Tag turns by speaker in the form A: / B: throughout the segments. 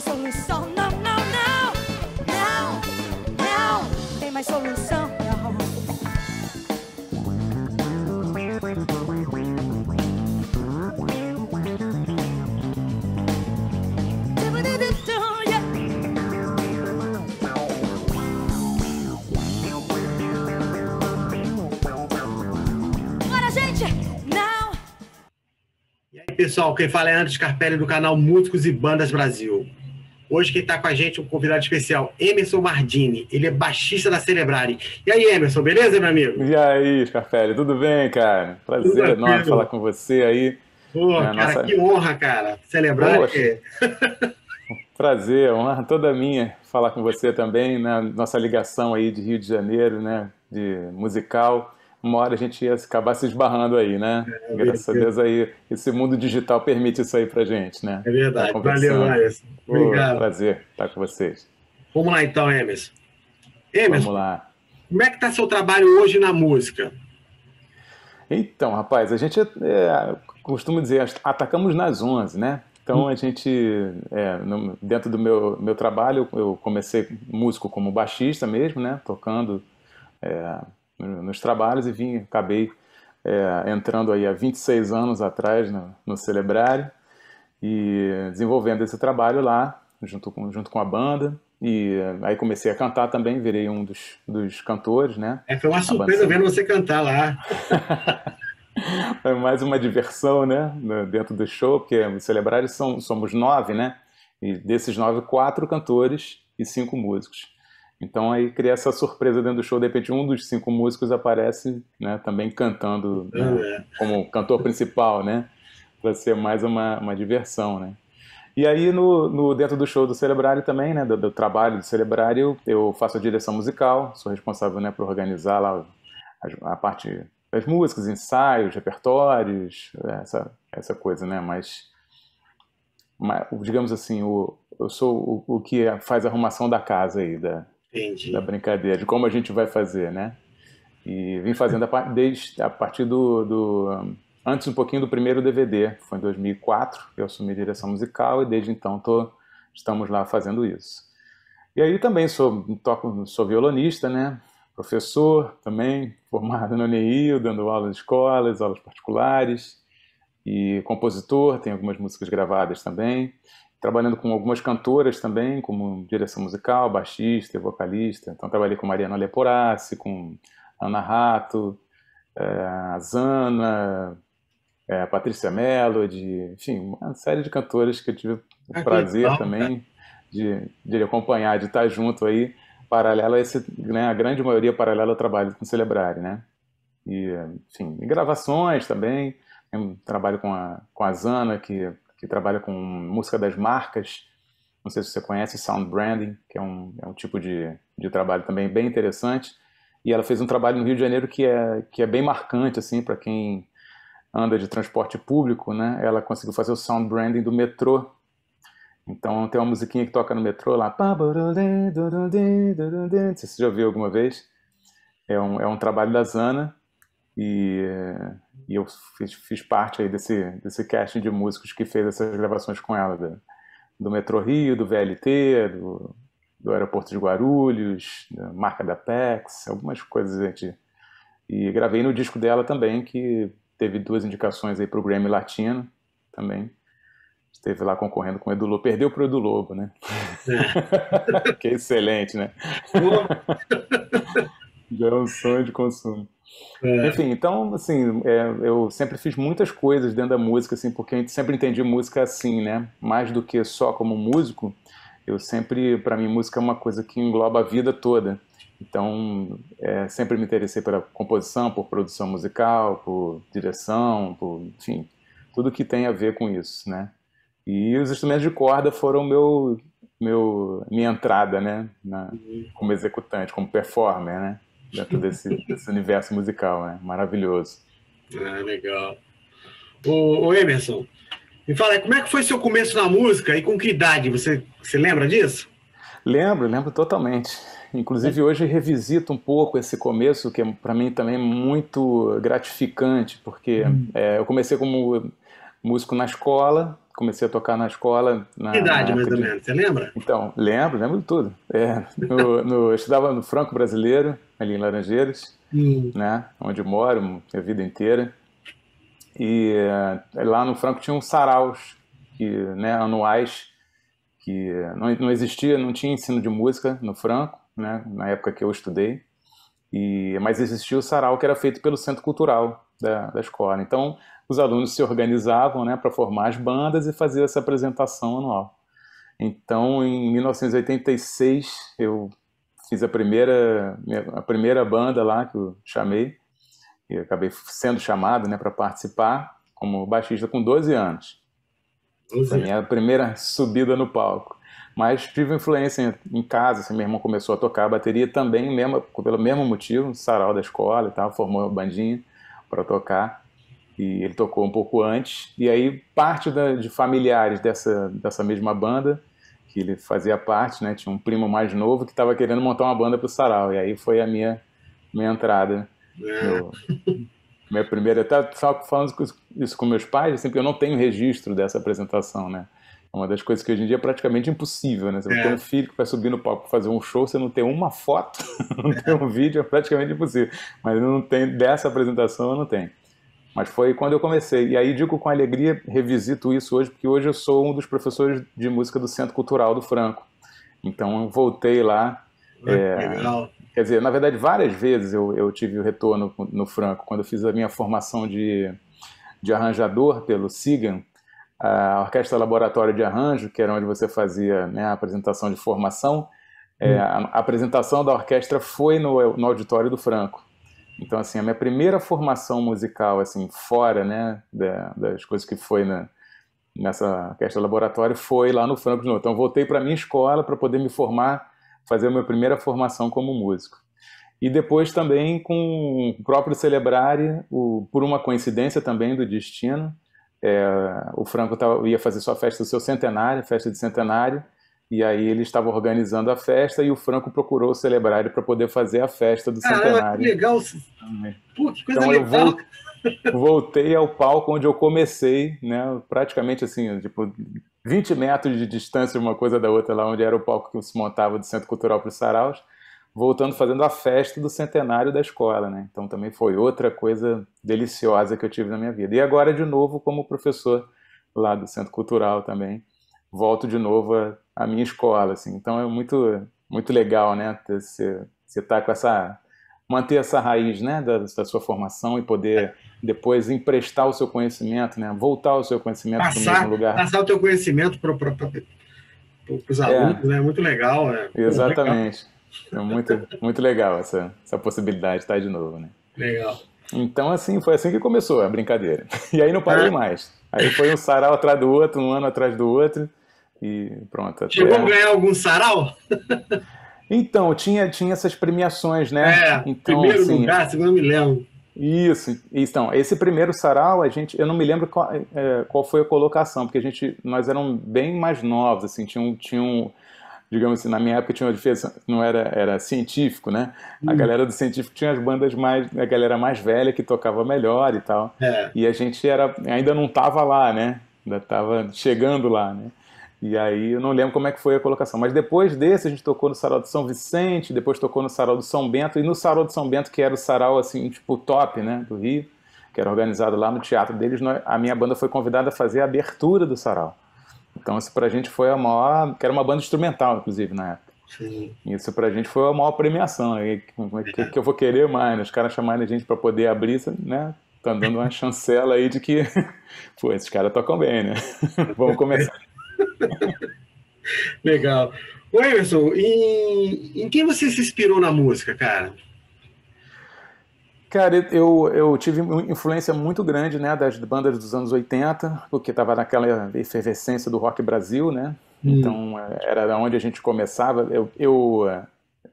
A: mais solução. Não, não, não. Não, não. Tem mais solução. pessoal, quem fala é André Carpelli do canal Músicos e Bandas Brasil. Hoje quem está com a gente, um convidado especial, Emerson Mardini. Ele é baixista da Celebrare. E aí, Emerson,
B: beleza, meu amigo? E aí, Scarpelli, tudo bem, cara? Prazer tudo enorme falar com você aí. Pô, é, cara, nossa... que
A: honra, cara. Celebrar é.
B: Prazer, honra toda minha falar com você também, na né? nossa ligação aí de Rio de Janeiro, né, de musical uma hora a gente ia acabar se esbarrando aí, né? É, é Graças a Deus aí, esse mundo digital permite isso aí pra gente, né? É verdade. Tá Valeu, Anderson. Obrigado. prazer estar com vocês. Vamos lá então, Emerson. Emerson, Vamos lá. como é que tá seu trabalho hoje na música? Então, rapaz, a gente é, é costuma dizer, atacamos nas 11, né? Então a gente, é, no, dentro do meu, meu trabalho, eu comecei músico como baixista mesmo, né? Tocando é, nos trabalhos e vim, acabei é, entrando aí há 26 anos atrás no, no Celebrare e desenvolvendo esse trabalho lá, junto com, junto com a banda. E é, aí comecei a cantar também, virei um dos, dos cantores, né? É, foi uma a surpresa vendo
A: você cantar lá.
B: foi mais uma diversão, né, né? Dentro do show, porque os Celebrários são, somos nove, né? E desses nove, quatro cantores e cinco músicos. Então aí cria essa surpresa dentro do show, de repente um dos cinco músicos aparece, né, também cantando né, é. como cantor principal, né, para ser mais uma, uma diversão, né. E aí no, no dentro do show do Celebrário também, né, do, do trabalho do Celebrário, eu faço a direção musical, sou responsável, né, por organizar lá a, a parte das músicas, ensaios, repertórios, essa essa coisa, né, mas digamos assim, o, eu sou o, o, que faz a arrumação da casa aí, da, Entendi. da brincadeira, de como a gente vai fazer, né? E vim fazendo a, desde, a partir do, do, Antes um pouquinho do primeiro DVD, foi em 2004 que eu assumi direção musical e desde então tô, estamos lá fazendo isso. E aí também sou, toco, sou violonista, né? Professor também, formado no NEIU, dando aulas em escolas, aulas particulares. E compositor, tem algumas músicas gravadas também trabalhando com algumas cantoras também, como direção musical, baixista e vocalista. Então trabalhei com Mariana Leporassi, com Ana Rato, é, Zana, é, Patrícia Melody, enfim, uma série de cantoras que eu tive o é prazer legal, também de, de, acompanhar, de estar junto aí, paralelo a esse, né, a grande maioria paralelo ao trabalho com Celebrare, né? E, enfim, e gravações também, eu trabalho com a, com a Zana, que que trabalha com música das marcas. Não sei se você conhece Sound Branding, que é um, é um tipo de, de trabalho também bem interessante. E ela fez um trabalho no Rio de Janeiro que é, que é bem marcante assim para quem anda de transporte público, né? Ela conseguiu fazer o sound branding do metrô. Então tem uma musiquinha que toca no metrô lá. Não sei se você já ouviu alguma vez. É um, é um trabalho da Zana e, e eu fiz, fiz, parte aí desse, desse cast de músicos que fez essas gravações com ela, do, do Metrô Rio, do VLT, do, do Aeroporto de Guarulhos, da marca da PEX, algumas coisas. Gente. E gravei no disco dela também, que teve duas indicações aí para o Grammy Latino também esteve lá concorrendo com o Edu Lobo, perdeu para o Edu Lobo, né? É. que excelente, né? Já é um sonho de consumo. É. Enfim, então, assim, é, eu sempre fiz muitas coisas dentro da música, assim, porque gente sempre entendi música assim, né? Mais do que só como músico, eu sempre, para mim, música é uma coisa que engloba a vida toda. Então, é, sempre me interessei pela composição, por produção musical, por direção, por, enfim, tudo que tem a ver com isso, né? E os instrumentos de corda foram meu, meu minha entrada, né? Na, uhum. como executante, como performer, né? dentro desse, desse universo musical, né? Maravilhoso.
A: Ah, legal.
B: Ô, ô, Emerson, me fala, como é que foi seu começo na música e com que idade? Você, você lembra disso? Lembro, lembro totalmente. Inclusive hoje revisito um pouco esse começo, que é, para mim também é muito gratificante, porque hum. é, eu comecei como músico na escola, comecei a tocar na escola. Na, que idade, na mais ou menos? Você lembra? Então, lembro, lembro de tudo. É, no, no, eu estudava no Franco Brasileiro, ali em Laranjeiras, hum. né, onde eu moro a vida inteira. E é, lá no Franco tinha uns saraus que, né, anuais, que não, não existia, não tinha ensino de música no Franco, né, na época que eu estudei. E, mas existia o sarau que era feito pelo Centro Cultural, da, da escola. Então, os alunos se organizavam né, para formar as bandas e fazer essa apresentação anual. Então, em 1986, eu fiz a primeira, a primeira banda lá que eu chamei, e acabei sendo chamado né, para participar como baixista com 12 anos. Foi a minha primeira subida no palco. Mas tive influência em, casa, assim, meu irmão começou a tocar a bateria também, mesmo, pelo mesmo motivo, sarau da escola e tal, formou a bandinha para tocar e ele tocou um pouco antes e aí parte da, de familiares dessa dessa mesma banda que ele fazia parte, né? Tinha um primo mais novo que estava querendo montar uma banda para o sarau e aí foi a minha minha entrada. É. Meu, minha primeira, até tá tava falando isso com meus pais, assim, eu não tenho registro dessa apresentação, né? É uma das coisas que hoje em dia é praticamente impossível, né? Você é. tem um filho que vai subir no palco fazer um show, você não tem uma foto, não tem um vídeo, é praticamente impossível. Mas não tem dessa apresentação, eu não tenho. Mas foi quando eu comecei. E aí digo com alegria, revisito isso hoje, porque hoje eu sou um dos professores de música do Centro Cultural do Franco. Então eu voltei lá. é, legal. Quer dizer, na verdade, várias vezes eu, eu tive o retorno no Franco. Quando eu fiz a minha formação de, de arranjador pelo SIGAN, a orquestra laboratório de arranjo, que era onde você fazia né, a apresentação de formação, é, a, hum. a, apresentação da orquestra foi no, no, auditório do Franco. Então, assim, a minha primeira formação musical, assim, fora, né, da, das coisas que foi na, nessa orquestra laboratório, foi lá no Franco de novo. Então, voltei para minha escola para poder me formar, fazer a minha primeira formação como músico. E depois também com o próprio Celebrare, o, por uma coincidência também do destino, é, o Franco tava, ia fazer sua festa do seu centenário, festa de centenário, e aí ele estava organizando a festa e o Franco procurou celebrar para poder fazer a festa do Caramba, centenário. Que legal!
A: Pô, que coisa então, legal!
B: Eu voltei ao palco onde eu comecei, né? Praticamente assim, tipo 20 metros de distância uma coisa da outra, lá onde era o palco que se montava do Centro Cultural para os Saraus voltando fazendo a festa do centenário da escola, né? Então também foi outra coisa deliciosa que eu tive na minha vida. E agora de novo como professor lá do Centro Cultural também, volto de novo à minha escola, assim. Então é muito muito legal, né? Você você tá com essa manter essa raiz, né, da, da sua formação e poder é. depois emprestar o seu conhecimento, né? Voltar o seu conhecimento para o mesmo lugar. Passar
A: o teu conhecimento para os
B: é. alunos, é né?
A: Muito legal, né? Exatamente.
B: legal. É muito, muito legal essa, essa possibilidade de estar de novo, né? Legal. Então, assim, foi assim que começou a brincadeira. E aí não parei é. mais. Aí foi um sarau atrás do outro, um ano atrás do outro, e pronto. Chegou a ganhar algum sarau? Então, tinha, tinha essas premiações, né? É, então, primeiro assim, lugar, segundo me lembro. Isso, então, esse primeiro sarau, a gente, eu não me lembro qual, é, qual foi a colocação, porque a gente, nós eram bem mais novos, assim, tinha um, tinha um digamos assim, na minha época tinha uma diferença, não era, era científico, né? A hum. galera do científico tinha as bandas mais, a galera mais velha que tocava melhor e tal. É. E a gente era, ainda não tava lá, né? Ainda tava chegando lá, né? E aí eu não lembro como é que foi a colocação. Mas depois desse a gente tocou no Sarau do São Vicente, depois tocou no Sarau do São Bento, e no Sarau do São Bento, que era o sarau, assim, tipo, top, né? Do Rio, que era organizado lá no teatro deles, a minha banda foi convidada a fazer a abertura do sarau. Então isso pra gente foi a maior, que era uma banda instrumental, inclusive, na época. Sim. Isso pra gente foi a maior premiação. O é que, que, eu vou querer mais? Né? Os caras chamaram a gente para poder abrir, né? Tá dando uma chancela aí de que, pô, esses caras tocam bem, né? Vamos começar. Legal.
A: Ô, Emerson, em, em quem você se inspirou na música, cara?
B: Cara, eu, eu tive influência muito grande né, das bandas dos anos 80, porque estava naquela efervescência do rock Brasil, né? Hum. Então é, era onde a gente começava. Eu, eu,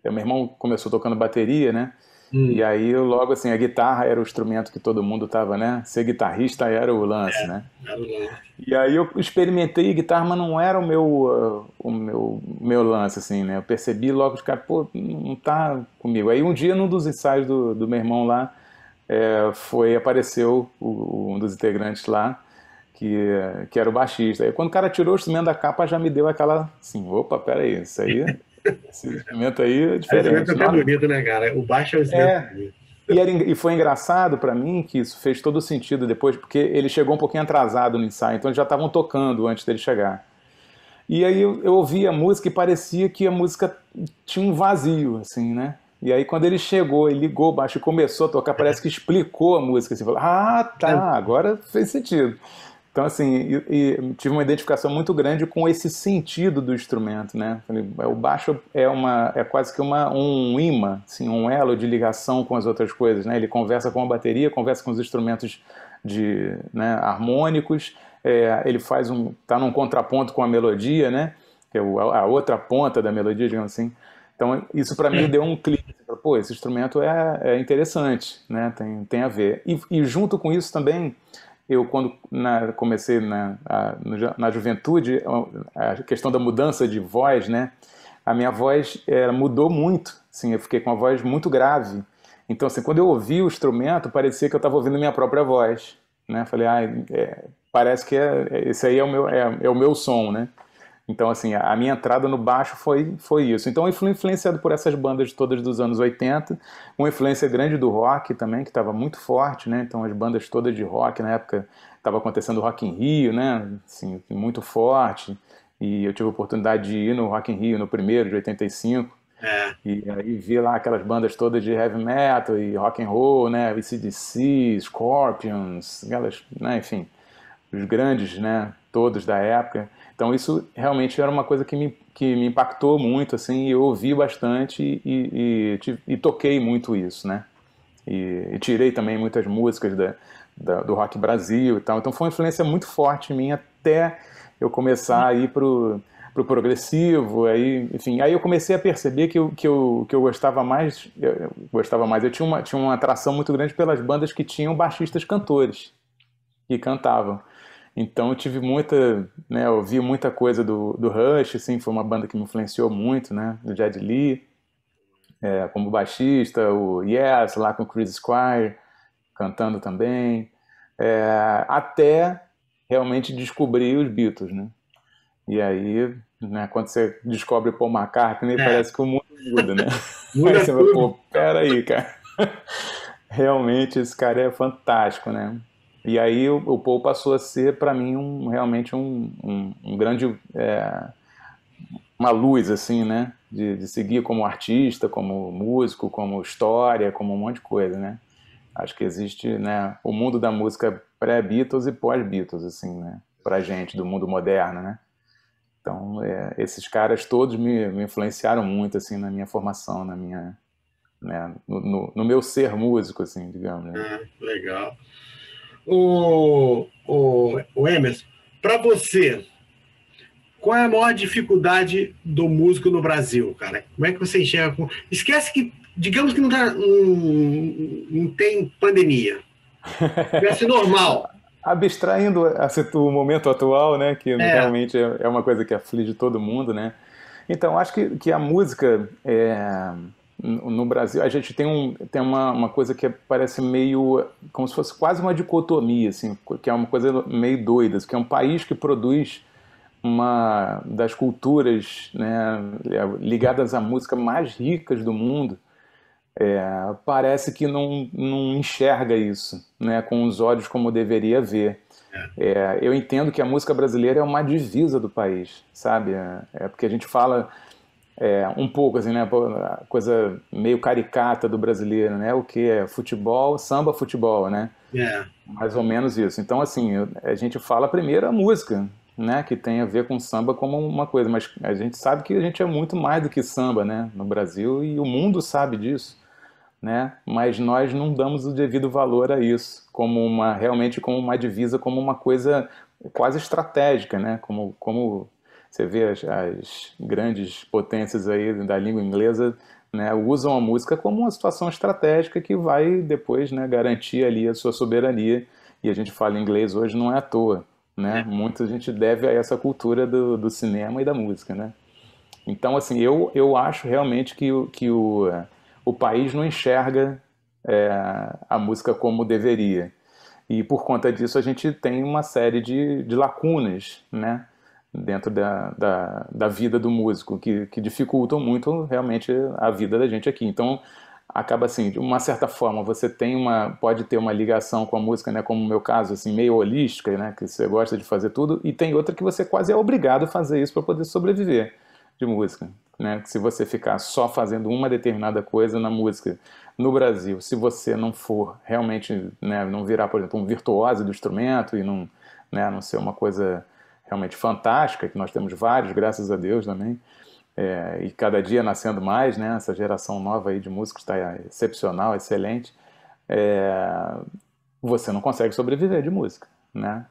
B: é, meu irmão começou tocando bateria, né? Hum. E aí eu logo assim, a guitarra era o instrumento que todo mundo tava, né? Ser guitarrista era o lance, é, né? Era o lance. E aí eu experimentei guitarra, mas não era o meu ah, o meu meu lance assim, né? Eu percebi logo de cara, pô, não tá comigo. Aí um dia num dos ensaios do, do meu irmão lá, é, foi apareceu o, um dos integrantes lá que, que era o baixista. Aí quando o cara tirou o instrumento da capa, já me deu aquela assim, opa, peraí, isso aí esse instrumento aí é diferente. Esse é até né? bonito,
A: né, cara? O baixo é o instrumento
B: é. E, era, e, foi engraçado para mim que isso fez todo sentido depois, porque ele chegou um pouquinho atrasado no ensaio, então eles já estavam tocando antes dele chegar. E aí eu, eu ouvia a música e parecia que a música tinha um vazio, assim, né? E aí quando ele chegou e ligou o baixo e começou a tocar, parece que explicou a música, assim, falou, ah, tá, é. agora fez sentido. Então, assim, e, e tive uma identificação muito grande com esse sentido do instrumento, né? O baixo é, uma, é quase que uma, um imã, assim, um elo de ligação com as outras coisas, né? Ele conversa com a bateria, conversa com os instrumentos de, né, harmônicos, é, ele faz um, tá num contraponto com a melodia, né? Que é a outra ponta da melodia, digamos assim. Então, isso para mim deu um clique. Pô, esse instrumento é, é interessante, né? Tem, tem a ver. E, e junto com isso também, eu quando na, comecei na, na, na juventude, a questão da mudança de voz, né? A minha voz é, mudou muito, assim, eu fiquei com uma voz muito grave. Então, assim, quando eu ouvi o instrumento, parecia que eu estava ouvindo minha própria voz, né? Falei, ah, é, parece que é, é, esse aí é o meu, é, é o meu som, né? Então, assim, a minha entrada no baixo foi, foi isso. Então, eu fui influenciado por essas bandas todas dos anos 80, uma influência grande do rock também, que estava muito forte, né? Então, as bandas todas de rock na época, estava acontecendo o Rock em Rio, né? Assim, muito forte. E eu tive a oportunidade de ir no Rock em Rio, no primeiro, de 85. É. E aí vi lá aquelas bandas todas de heavy metal e rock and roll, né? ACDC, Scorpions, aquelas, né? enfim os grandes, né, todos da época. Então isso realmente era uma coisa que me, que me impactou muito, assim, eu ouvi bastante e, e, e toquei muito isso, né? E, e tirei também muitas músicas da, da, do rock Brasil e tal. Então foi uma influência muito forte em mim até eu começar a ir pro pro progressivo, aí, enfim, aí eu comecei a perceber que eu, que eu, que eu gostava mais, eu gostava mais, eu tinha uma, tinha uma atração muito grande pelas bandas que tinham baixistas cantores, que cantavam. Então eu tive muita, né, eu ouvi muita coisa do, do Rush, assim, foi uma banda que me influenciou muito, né, do Jed Lee, é, como baixista, o Yes, lá com o Chris Squire, cantando também, é, até realmente descobrir os Beatles, né. E aí, né, quando você descobre Paul McCartney, é. parece que o mundo muda, né. muda aí você vai, pô, peraí, cara. Realmente esse cara é fantástico, né? E aí o, o Paul passou a ser, para mim, um, realmente um, um, um grande. É, uma luz, assim, né? De, de, seguir como artista, como músico, como história, como um monte de coisa, né? Acho que existe, né? O mundo da música pré-Beatles e pós-Beatles, assim, né? para gente, do mundo moderno, né? Então, é, esses caras todos me, me, influenciaram muito, assim, na minha formação, na minha... Né? No, no, no meu ser músico, assim, digamos. Né?
A: É, legal
B: o, o, o
A: Emerson, para você, qual é a maior dificuldade do músico no Brasil, cara? Como é que você enxerga? Com... Esquece que, digamos que não, tá, não tem pandemia.
B: parece normal. Abstraindo o momento atual, né, que é. realmente é, é uma coisa que aflige todo mundo, né? Então, acho que, que a música é no Brasil a gente tem, um, tem uma, uma coisa que é, parece meio como se fosse quase uma dicotomia assim que é uma coisa meio doida que é um país que produz uma das culturas né, é, ligadas à música mais ricas do mundo é, parece que não, não enxerga isso né, com os olhos como deveria ver é, eu entendo que a música brasileira é uma divisa do país sabe é, é porque a gente fala é, um pouco assim, né, coisa meio caricata do brasileiro, né, o que é futebol, samba, futebol, né, é. mais ou menos isso. Então assim, a gente fala primeiro a música, né, que tem a ver com samba como uma coisa, mas a gente sabe que a gente é muito mais do que samba, né, no Brasil e o mundo sabe disso, né, mas nós não damos o devido valor a isso, como uma realmente como uma divisa, como uma coisa quase estratégica, né, como como você vê as, as grandes potências aí da língua inglesa né, usam a música como uma situação estratégica que vai depois né, garantir ali a sua soberania. E a gente fala inglês hoje não é à toa. Né? É. gente deve a essa cultura do, do cinema e da música. Né? Então, assim, eu, eu acho realmente que, o, que o, o país não enxerga é, a música como deveria. E por conta disso a gente tem uma série de, de lacunas, né? dentro da, da, da, vida do músico, que, que dificultam muito realmente a vida da gente aqui. Então, acaba assim, de uma certa forma, você tem uma, pode ter uma ligação com a música, né, como no meu caso, assim, meio holística, né, que você gosta de fazer tudo, e tem outra que você quase é obrigado a fazer isso para poder sobreviver de música. Né? Se você ficar só fazendo uma determinada coisa na música no Brasil, se você não for realmente, né, não virar, por exemplo, um virtuoso do instrumento e não, né, não ser uma coisa realmente fantástica, que nós temos vários, graças a Deus também, é, e cada dia nascendo mais, né? Essa geração nova aí de músicos está excepcional, excelente. É, você não consegue sobreviver de música, né?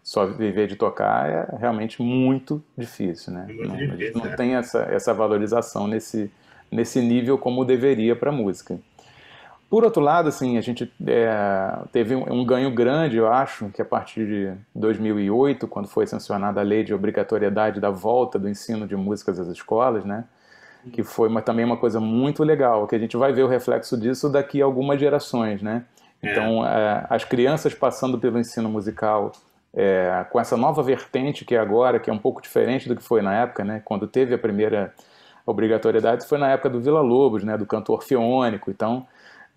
B: só viver de tocar é realmente muito difícil, né? Muito não, difícil, não é. tem essa, essa valorização nesse, nesse nível como deveria para música. Por outro lado, assim, a gente é, teve um, um, ganho grande, eu acho, que a partir de 2008, quando foi sancionada a lei de obrigatoriedade da volta do ensino de músicas às escolas, né? Que foi uma, também uma coisa muito legal, que a gente vai ver o reflexo disso daqui a algumas gerações, né? É. Então, é. É, as crianças passando pelo ensino musical é, com essa nova vertente que é agora, que é um pouco diferente do que foi na época, né? Quando teve a primeira obrigatoriedade, foi na época do Vila Lobos, né? Do canto orfeônico, então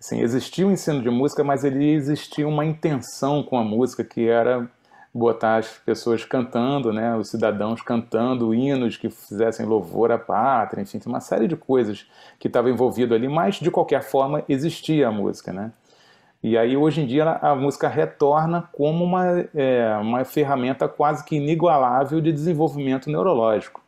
B: Assim, existia o um ensino de música, mas ele existia uma intenção com a música que era botar as pessoas cantando, né, os cidadãos cantando hinos que fizessem louvor à pátria, enfim, uma série de coisas que estava envolvido ali, mas de qualquer forma existia a música, né? E aí hoje em dia a música retorna como uma, é, uma ferramenta quase que inigualável de desenvolvimento neurológico.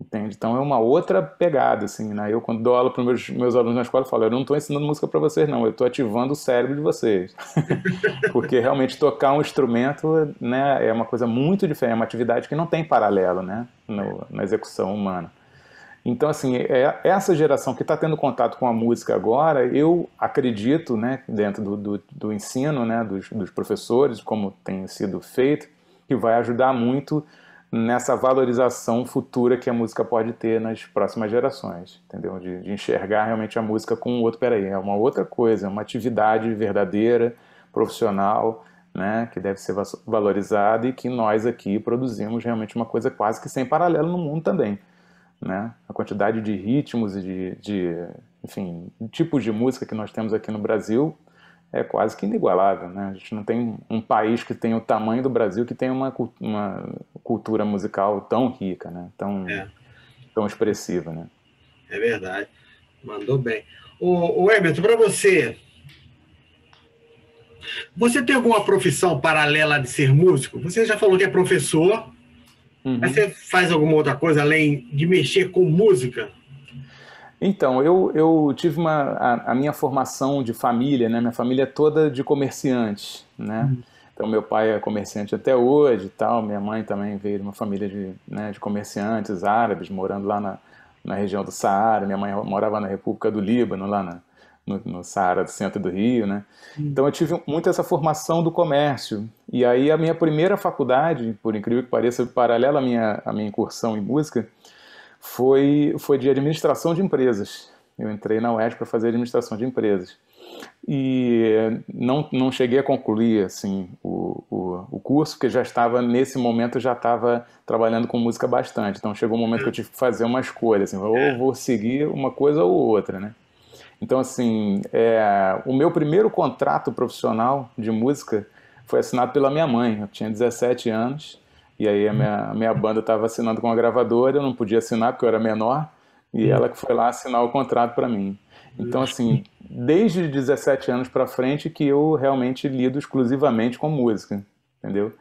B: Entende? Então é uma outra pegada, assim, né? Eu quando dou aula para meus meus alunos na escola, eu falo, eu não estou ensinando música para vocês, não, eu estou ativando o cérebro de vocês, porque realmente tocar um instrumento, né, é uma coisa muito diferente, é uma atividade que não tem paralelo, né, no, na execução humana. Então, assim, é, essa geração que está tendo contato com a música agora, eu acredito, né, dentro do, do, do ensino, né, dos, dos professores, como tem sido feito, que vai ajudar muito nessa valorização futura que a música pode ter nas próximas gerações, entendeu? De, de enxergar realmente a música com outro, peraí, é uma outra coisa, é uma atividade verdadeira, profissional, né, que deve ser valorizada e que nós aqui produzimos realmente uma coisa quase que sem paralelo no mundo também, né? A quantidade de ritmos e de, de enfim, tipos de música que nós temos aqui no Brasil é quase que inigualável, né? A gente não tem um país que tem o tamanho do Brasil que tem uma, uma cultura musical tão rica, né? Tão, é. tão expressiva, né?
A: É verdade. Mandou bem. O, o Emerson, para você, você tem alguma profissão paralela de ser músico? Você já falou
B: que é professor. Uhum. Mas você faz alguma outra coisa além de mexer com música? Então, eu, eu tive uma, a, a minha formação de família, né? Minha família é toda de comerciantes, né? Uhum. Então meu pai é comerciante até hoje e tal, minha mãe também veio de uma família de, né, de comerciantes árabes, morando lá na, na região do Saara, minha mãe morava na República do Líbano, lá na, no, no Saara do centro do Rio, né? Então eu tive muito essa formação do comércio. E aí a minha primeira faculdade, por incrível que pareça, paralela à minha, à minha incursão em música, foi, foi de administração de empresas. Eu entrei na UERJ para fazer administração de empresas e não, não cheguei a concluir assim o, o, o, curso, porque já estava, nesse momento, já estava trabalhando com música bastante. Então chegou um momento que eu tive que fazer uma escolha, assim, ou vou seguir uma coisa ou outra, né? Então, assim, é, o meu primeiro contrato profissional de música foi assinado pela minha mãe. Eu tinha 17 anos e aí a minha, a minha banda estava assinando com a gravadora, eu não podia assinar porque eu era menor, e hum. ela que foi lá assinar o contrato para mim. Então, assim, desde 17 anos para frente que eu realmente lido exclusivamente com música, entendeu?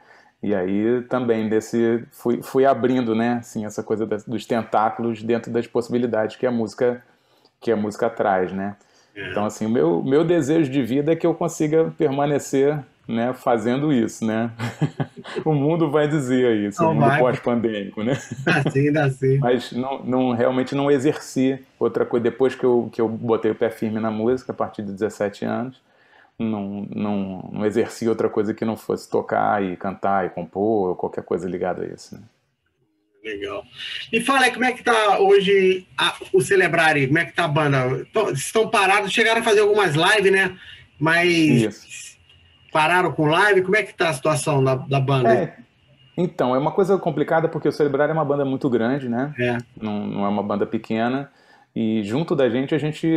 B: E aí também desse fui, fui abrindo, né, assim, essa coisa dos tentáculos dentro das possibilidades que a música que a música traz, né? Então, é. assim, o meu, meu desejo de vida é que eu consiga permanecer né, fazendo isso, né? o mundo vai dizer isso, oh, o mundo pós-pandêmico, né? Assim, assim. Mas não, não, realmente não exerci outra coisa. Depois que eu, que eu botei o pé firme na música, a partir de 17 anos, não, não, não exerci outra coisa que não fosse tocar e cantar e compor, ou qualquer coisa ligada a isso, né?
A: Legal. Me fala como é que tá
B: hoje
A: a, o Celebrare, como é que tá a banda? Estão parados, chegaram a fazer algumas lives, né?
B: Mas Isso Pararam com live? Como é que está a situação da, da banda? É, então, é uma coisa complicada porque o Celebrar é uma banda muito grande, né? É. Não, não é uma banda pequena. E junto da gente, a gente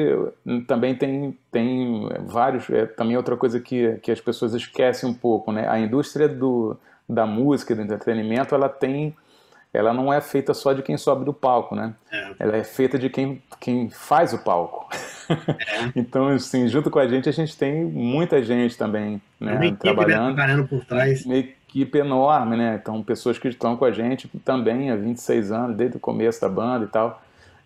B: hum, também tem, tem vários. É, também outra coisa que, que as pessoas esquecem um pouco, né? A indústria do, da música, do entretenimento, ela tem ela não é feita só de quem sobe do palco, né? É. Ela é feita de quem, quem faz o palco. É. então, assim, junto com a gente, a gente tem muita gente também, né? É uma né, trabalhando. trabalhando por trás. Uma equipe enorme, né? Então, pessoas que estão com a gente também há 26 anos, desde o começo da banda e tal.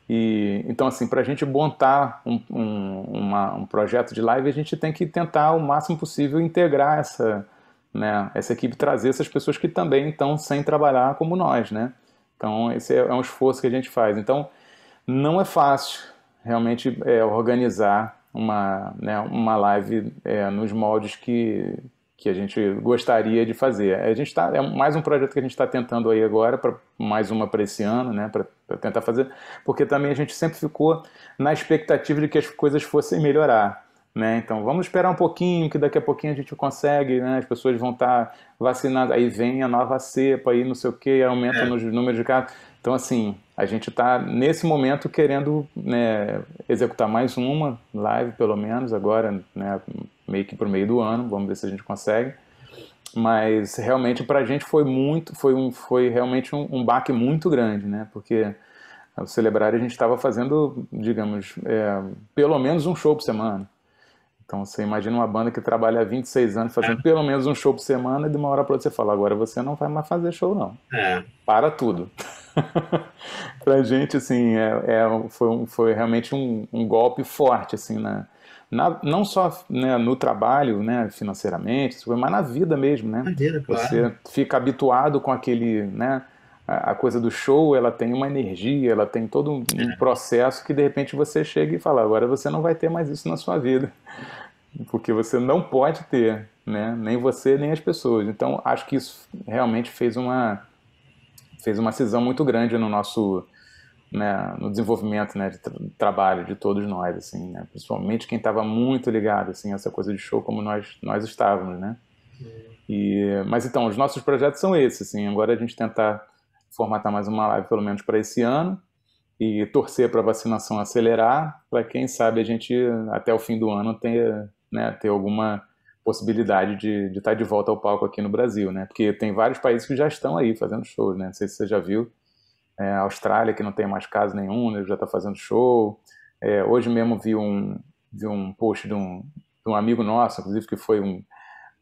B: E, então, assim, para a gente montar um, um, uma, um projeto de live, a gente tem que tentar o máximo possível integrar essa, né? Essa equipe trazer essas pessoas que também estão sem trabalhar como nós, né? Então esse é, é um esforço que a gente faz. Então não é fácil realmente é, organizar uma, né, uma live é, nos moldes que, que a gente gostaria de fazer. A gente tá, é mais um projeto que a gente está tentando aí agora, para mais uma para esse ano, né, para tentar fazer, porque também a gente sempre ficou na expectativa de que as coisas fossem melhorar. Né? Então vamos esperar um pouquinho, que daqui a pouquinho a gente consegue, né? as pessoas vão estar tá vacinadas, aí vem a nova cepa, aí não sei o que, aumenta é. nos números de casos. Então, assim, a gente está nesse momento querendo né, executar mais uma live, pelo menos, agora, né, meio que para o meio do ano, vamos ver se a gente consegue. Mas realmente para a gente foi muito, foi, um, foi realmente um, um baque muito grande, né? Porque ao celebrar a gente estava fazendo, digamos, é, pelo menos um show por semana. Então você imagina uma banda que trabalha há 26 anos fazendo é. pelo menos um show por semana e de uma hora para outra você fala, agora você não vai mais fazer show não. É. Para tudo. pra gente, assim, é, é foi, foi, realmente um, um, golpe forte, assim, né na não só né, no trabalho, né, financeiramente, mas na vida mesmo, né? vida, claro. Você fica habituado com aquele, né, a, coisa do show ela tem uma energia, ela tem todo um, é. processo que de repente você chega e fala, agora você não vai ter mais isso na sua vida, porque você não pode ter, né? nem você nem as pessoas. Então acho que isso realmente fez uma fez uma cisão muito grande no nosso né, no desenvolvimento né, de tra trabalho de todos nós, assim, né, principalmente quem estava muito ligado assim, a essa coisa de show como nós, nós estávamos, né? E, mas então, os nossos projetos são esses, assim, agora a gente tentar formatar mais uma live, pelo menos para esse ano, e torcer para a vacinação acelerar, para quem sabe a gente, até o fim do ano, ter, né, ter alguma possibilidade de, de estar tá de volta ao palco aqui no Brasil, né? Porque tem vários países que já estão aí fazendo shows, né? Não sei se você já viu, é, a Austrália, que não tem mais caso nenhum, né, já está fazendo show. É, hoje mesmo vi um, vi um post de um, de um amigo nosso, inclusive, que foi um,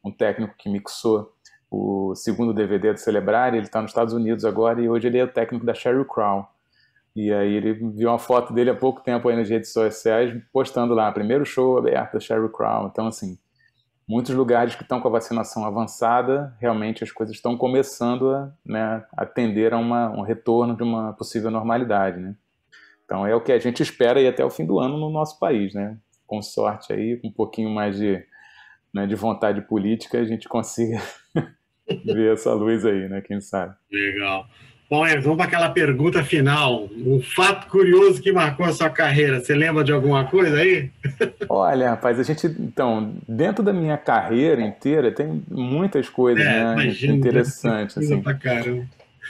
B: um técnico que mixou o segundo DVD do Celebrar, ele está nos Estados Unidos agora e hoje ele é o técnico da Sherry Crow. E aí ele viu uma foto dele há pouco tempo aí nas redes sociais, postando lá, primeiro show aberto da Sherry Crow. Então, assim, muitos lugares que estão com a vacinação avançada, realmente as coisas estão começando a né, atender a uma, um retorno de uma possível normalidade, né? Então é o que a gente espera aí até o fim do ano no nosso país, né? Com sorte aí, um pouquinho mais de, né, de vontade política, a gente consiga ver essa luz aí, né? Quem sabe.
A: Legal. Bom, Eves, vamos para aquela pergunta final. Um fato curioso que marcou a sua carreira. Você lembra de alguma coisa
B: aí? Olha, rapaz, a gente. Então, dentro da minha carreira inteira, tem muitas coisas é, né, imagina, interessantes. Assim. Pra caramba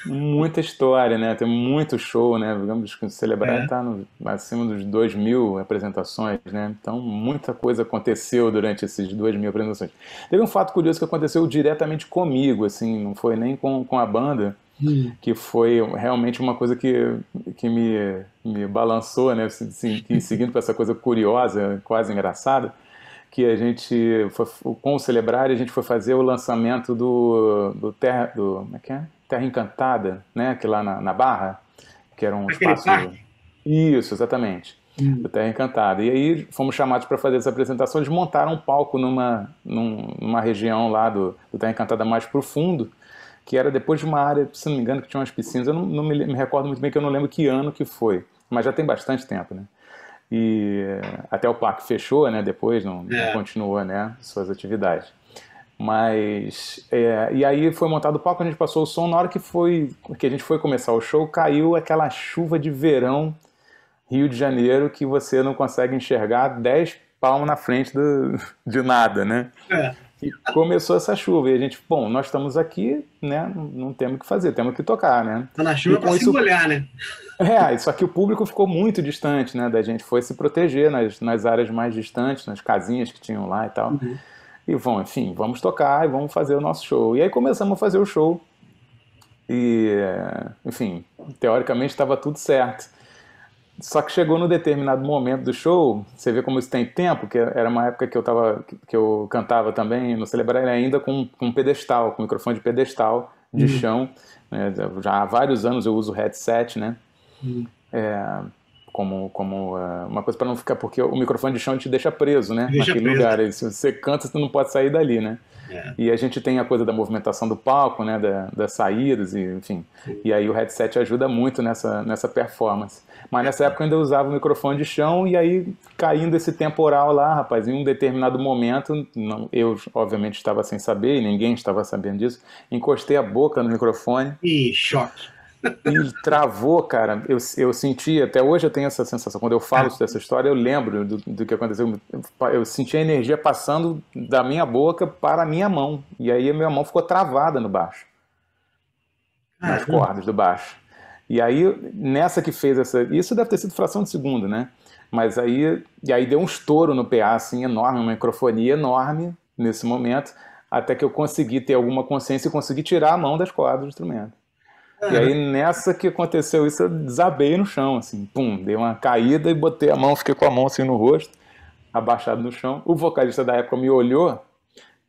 B: muita história, né? Tem muito show, né? Vamos celebrar, é. tá no, acima dos 2 mil apresentações, né? Então, muita coisa aconteceu durante esses 2 mil apresentações. Teve um fato curioso que aconteceu diretamente comigo, assim, não foi nem com, com a banda, hum. que foi realmente uma coisa que, que me, me balançou, né? Assim, seguindo para essa coisa curiosa, quase engraçada que a gente foi, com o Celebrar, a gente foi fazer o lançamento do, do Terra, do, como é que é? Terra Encantada, né? Que lá na, na Barra, que era um Aquele espaço... Parque. Isso, exatamente. Hum. Do Terra Encantada. E aí fomos chamados para fazer essa apresentação. Eles montaram um palco numa, numa região lá do, do Terra Encantada mais profundo, que era depois de uma área, se não me engano, que tinha umas piscinas. Eu não, não me, me recordo muito bem, que eu não lembro que ano que foi. Mas já tem bastante tempo, né? E eh, até o parque fechou, né? Depois não, é. não continuou, né? Suas atividades. Mas é, e aí foi montado o palco, a gente passou o som. Na hora que foi que a gente foi começar o show, caiu aquela chuva de verão Rio de Janeiro que você não consegue enxergar 10 palmos na frente do, de nada, né? É. E começou essa chuva. E a gente, bom, nós estamos aqui, né? Não temos o que fazer, temos que tocar, né? Tá na chuva para isso... se molhar, né? É, só que o público ficou muito distante, né? Da gente foi se proteger nas, nas áreas mais distantes, nas casinhas que tinham lá e tal. Uhum. E vão, enfim, vamos tocar e vamos fazer o nosso show. E aí começamos a fazer o show. E, enfim, teoricamente estava tudo certo. Só que chegou no determinado momento do show, você vê como isso tem tempo, que era uma época que eu tava, que eu cantava também no Celebrar ainda com, com pedestal, com microfone de pedestal, de uhum. chão. Né? Já há vários anos eu uso headset, né? Uhum. É, como, como é, uma coisa para não ficar, porque o microfone de chão te deixa preso, né? Deixa Naquele preso. lugar. Se você canta, você não pode sair dali, né? É. E a gente tem a coisa da movimentação do palco, né? Da, das saídas, e, enfim. Sim. E aí o headset ajuda muito nessa, nessa performance. Mas nessa época eu ainda usava o microfone de chão e aí caindo esse temporal lá, rapaz, em um determinado momento, não, eu obviamente estava sem saber e ninguém estava sabendo disso, encostei a boca no microfone. E choque. E travou, cara. Eu, eu senti, até hoje eu tenho essa sensação. Quando eu falo ah. dessa história, eu lembro do, do que aconteceu. Eu senti a energia passando da minha boca para a minha mão. E aí a minha mão ficou travada no baixo. Nas cordas do baixo. E aí, nessa que fez essa. Isso deve ter sido fração de segundo, né? Mas aí. E aí deu um estouro no PA, assim, enorme, uma microfonia enorme nesse momento, até que eu consegui ter alguma consciência e consegui tirar a mão das cordas do instrumento. E aí nessa que aconteceu isso, eu desabei no chão, assim, pum, dei uma caída e botei a mão, fiquei com a mão assim no rosto, abaixado no chão. O vocalista da época me olhou,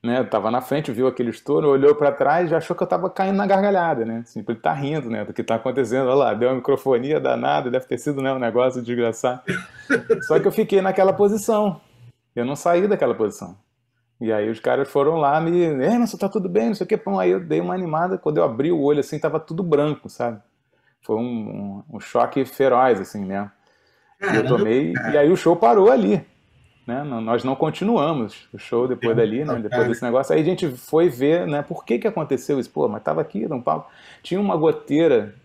B: né, tava na frente, viu aquele estouro, olhou para trás e achou que eu tava caindo na gargalhada, né, assim, ele tá rindo, né, do que tá acontecendo, olha lá, deu uma microfonia danada, deve ter sido, né, um negócio desgraçado. Só que eu fiquei naquela posição, eu não saí daquela posição. E aí os caras foram lá me, é, nossa, tá tudo bem, não sei o que, pão. Aí eu dei uma animada, quando eu abri o olho assim, tava tudo branco, sabe? Foi um, um, um choque feroz, assim mesmo. Né? eu tomei, e aí o show parou ali. Né? Nós não continuamos o show depois dali, né? depois desse negócio. Aí a gente foi ver, né? Por que que aconteceu isso? Pô, mas tava aqui no palco, tinha uma goteira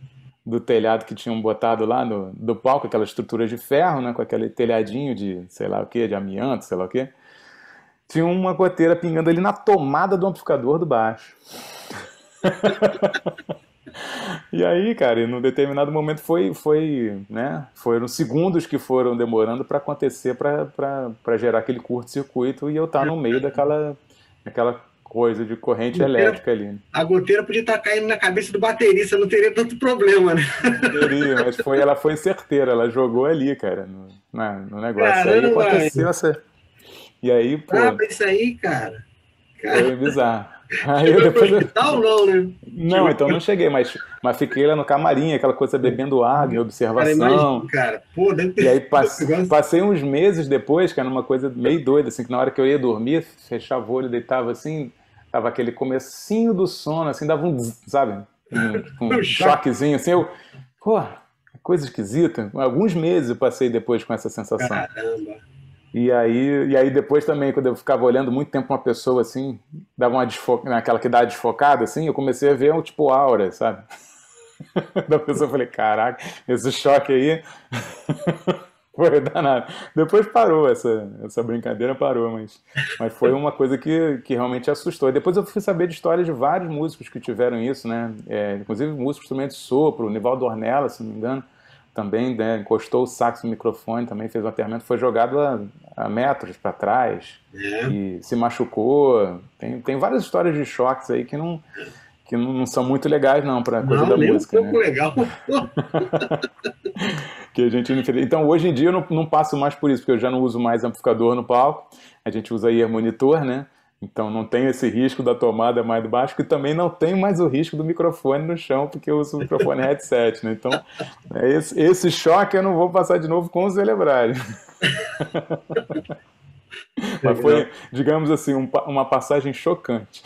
B: do telhado que tinham botado lá no, do palco, aquela estrutura de ferro, né? Com aquele telhadinho de, sei lá o que, de amianto, sei lá o que tinha uma goteira pingando ali na tomada do amplificador do baixo. e aí, cara, no determinado momento foi, foi, né, foram segundos que foram demorando para acontecer, para gerar aquele curto-circuito e eu estar tá no meio daquela, daquela coisa de corrente goteira, elétrica ali. A goteira podia estar tá caindo
A: na cabeça do baterista, não teria tanto problema, né?
B: teria, mas foi, ela foi certeira, ela jogou ali, cara, no, na, no negócio. Caramba, aí aconteceu essa, e aí, pô. Ah,
A: isso aí, cara.
B: cara. Foi bizarro. Aí eu tipo, depois...
A: hospital, tá não, né? Não, tipo. então
B: não cheguei, mas, mas fiquei lá no camarim, aquela coisa bebendo água, em observação. Cara, imagina, cara. Pô, deve ter... E aí passei, passei uns meses depois, que era uma coisa meio doida, assim, que na hora que eu ia dormir, fechava o olho, deitava assim, tava aquele comecinho do sono, assim, dava um, sabe, um, um choquezinho, assim, eu, pô, coisa esquisita. Alguns meses eu passei depois com essa sensação. Caramba. E aí, e aí depois também, quando eu ficava olhando muito tempo uma pessoa assim, dava uma desfocada, naquela que dá desfocada, assim, eu comecei a ver um tipo aura, sabe? da pessoa, eu falei, caraca, esse choque aí foi danado. Depois parou, essa, essa brincadeira parou, mas, mas foi uma coisa que, que realmente assustou. E depois eu fui saber de histórias de vários músicos que tiveram isso, né? É, inclusive músicos também de sopro, Nivaldo Ornella, se não me engano, também né, encostou o sax no microfone, também fez um aterramento, foi jogado a, a metros para trás é. e se machucou. Tem, tem várias histórias de choques aí que não, que não são muito legais, não, para coisa não, da música. não né? legal. que a gente Então, hoje em dia eu não, não passo mais por isso, porque eu já não uso mais amplificador no palco, a gente usa aí monitor, né? Então não tenho esse risco da tomada mais baixo e também não tenho mais o risco do microfone no chão, porque eu uso o microfone headset, né? Então é esse, esse, choque eu não vou passar de novo com o Zelebrade. Mas foi, digamos assim, um, uma passagem chocante.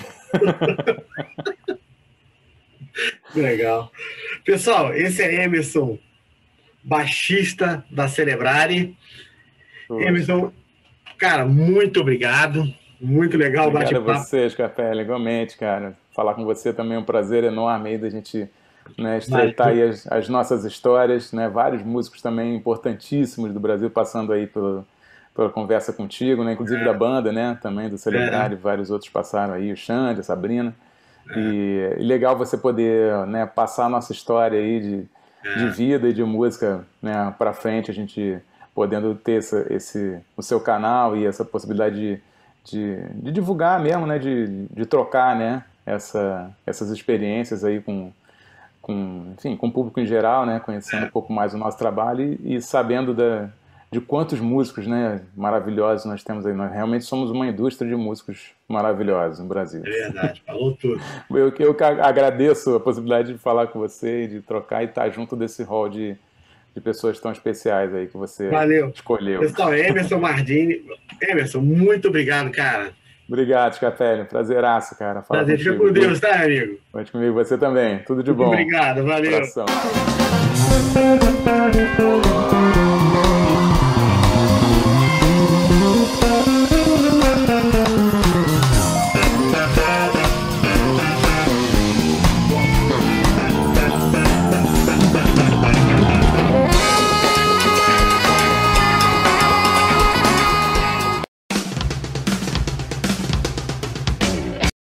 A: Legal. Pessoal, esse é Emerson, baixista da Celebrare. Emerson, cara, muito obrigado. Muito legal Obrigado bate-papo. Obrigado a
B: vocês, Capela, igualmente, cara. Falar com você também é um prazer enorme aí da gente né, estreitar aí as, as, nossas histórias, né? Vários músicos também importantíssimos do Brasil passando aí pelo, pela conversa contigo, né? Inclusive é. da banda, né? Também do Celebrar é. e vários outros passaram aí, o Xande, a Sabrina. É. E, e, legal você poder né, passar a nossa história aí de, é. de vida e de música né, para frente, a gente podendo ter esse, o seu canal e essa possibilidade de de, de divulgar mesmo, né? De, de trocar, né? Essa, essas experiências aí com, com, enfim, com o público em geral, né? Conhecendo um pouco mais o nosso trabalho e, e sabendo da, de quantos músicos né, maravilhosos nós temos aí. Nós realmente somos uma indústria de músicos maravilhosos no Brasil. É verdade, falou tudo. eu, eu agradeço a possibilidade de falar com você, de trocar e estar junto desse rol de, de pessoas tão especiais aí que você Valeu. escolheu. Pessoal, Emerson
A: Mardini. Emerson, muito obrigado, cara.
B: Obrigado, Capelli. Prazeraço, cara. Fala Prazer. Fica com Deus, tá, amigo? Conte comigo, você também. Tudo de bom. obrigado, valeu.